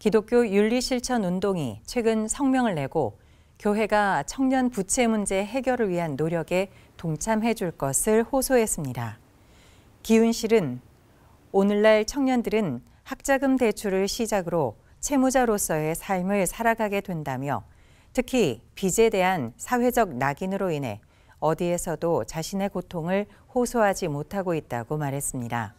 기독교 윤리실천운동이 최근 성명을 내고 교회가 청년 부채 문제 해결을 위한 노력에 동참해 줄 것을 호소했습니다. 기훈실은 오늘날 청년들은 학자금 대출을 시작으로 채무자로서의 삶을 살아가게 된다며 특히 빚에 대한 사회적 낙인으로 인해 어디에서도 자신의 고통을 호소하지 못하고 있다고 말했습니다.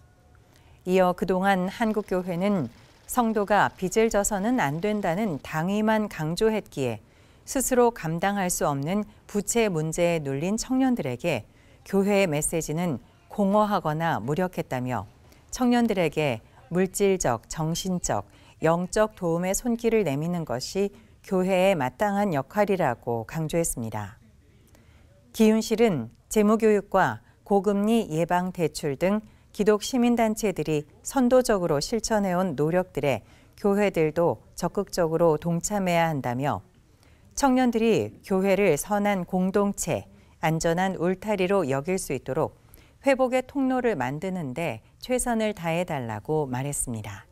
이어 그동안 한국교회는 성도가 빚을 져서는 안 된다는 당위만 강조했기에 스스로 감당할 수 없는 부채 문제에 눌린 청년들에게 교회의 메시지는 공허하거나 무력했다며 청년들에게 물질적, 정신적, 영적 도움의 손길을 내미는 것이 교회의 마땅한 역할이라고 강조했습니다. 기윤실은 재무교육과 고금리 예방 대출 등 기독 시민단체들이 선도적으로 실천해온 노력들에 교회들도 적극적으로 동참해야 한다며 청년들이 교회를 선한 공동체, 안전한 울타리로 여길 수 있도록 회복의 통로를 만드는데 최선을 다해달라고 말했습니다.